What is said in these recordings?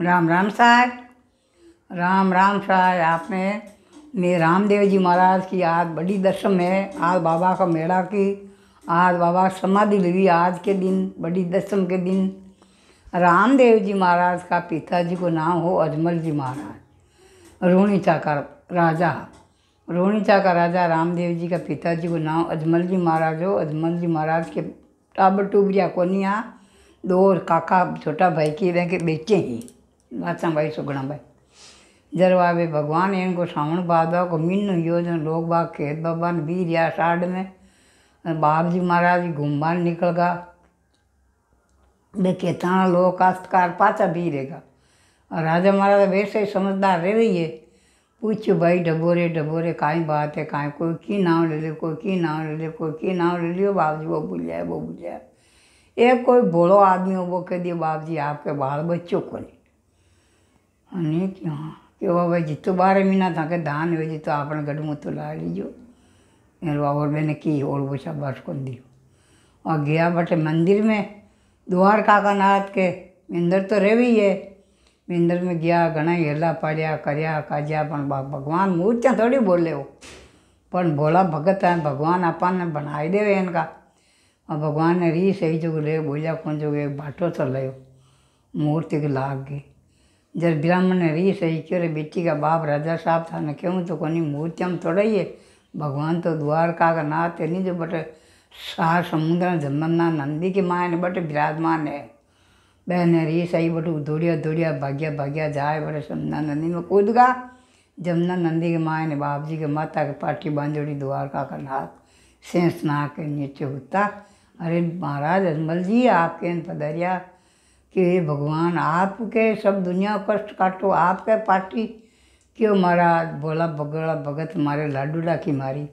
राम राम साहब राम राम साहब आपने में रामदेव जी महाराज की आज बड़ी दशम है आज बाबा का मेला की आज बाबा समाधि ली आज के दिन बड़ी दशम के दिन रामदेव जी महाराज का पिताजी को नाम हो अजमल जी महाराज रोणीचा का राजा रोणीचा का राजा रामदेव जी का पिताजी को नाम अजमल जी महाराज हो अजमल जी महाराज के टाबर टूबरिया कोनिया दो काका छोटा भाई की रह के बेचे ही बातें भाई सुगणा भाई जर वावे भगवान को सावण बाबा को मीनू योजन लोग बाग खेत बाबा ने बी रिया साढ़ में बाप जी महाराज घूमबान निकल गा देखिए ताना लोग काश्तकार पाचा भी रहेगा और राजा महाराज वैसे ही समझदार रह रही है पूछो भाई डबोरे डबोरे काई बात है काई कोई की नाम ले लियो कोई की नाम ले लियो कोई की नाव ले लियो बाप जी वो भूल जाए वो भूल जाए एक कोई बोलो आदमी हो वो कह दिए बाप जी आपके बाल बच्चों को नहीं અનેક કે महीना જીતું दान મહિના થાય કે દાન હોય ला આપણે ગઢમું मेरे मैंने की और वो शाबाश को दी और गया बटे मंदिर में द्वारका का नाथ के मिंदर तो रह भी है मिंदर में गया घना हेला पड़िया कर काजिया पर भगवान मूर्तियाँ थोड़ी बोले वो पर बोला भगत है भगवान अपन ने बनाई दे इनका और भगवान ने री सही जो ले बोलिया कौन जो बाटो तो लो मूर्ति के लाग गई जब ब्राह्मण ने री सही क्यों बेटी का बाप राजा साहब था न क्यों तो कोनी मूर्तियाँ तो थोड़ा ही है भगवान तो द्वारका का नाथ है नहीं जो तो बट सार समुद्र जमना नंदी की माँ ने बट विराजमान है बहन री सही बट दौड़िया दौड़िया भाग्या भाग्या जाए बड़े समना नंदी में कूद गा जमुना नंदी के माँ ने बाप जी के माता के पाठी बांधोड़ी द्वारका का नाथ से स्ना के नीचे होता अरे महाराज अजमल जी आपके पदरिया कि हे भगवान आपके सब दुनिया कष्ट काटो आपके पार्टी क्यों महाराज बोला बगड़ा भगत मारे लाडू डाकी मारी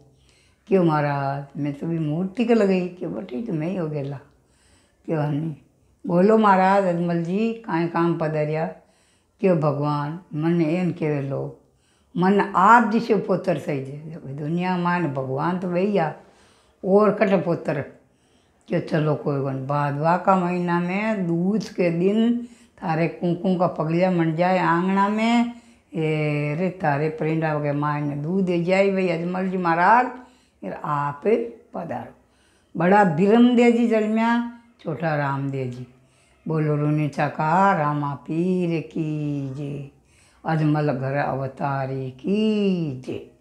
क्यों महाराज मैं तो भी मूर्ति के लगाई कि बटी तो मैं ही हो गया क्यों हनी बोलो महाराज अजमल जी काय काम पधरिया क्यों भगवान मन एन के लो मन आप जिसे पोतर सही दुनिया मान भगवान तो वही आ और कट पोतर कि चलो कोई बन भादवा का महीना में दूध के दिन तारे कुंकुम का पगलिया मंड जाए आंगना में ए रे तारे परिंडा वगैरह माँ ने दूध दे जाए भाई अजमल जी महाराज आप पधारो बड़ा बिरम दे जी जलम्या छोटा राम दे जी बोलो रोने चाका रामा पीर की जे अजमल घर अवतारी की जे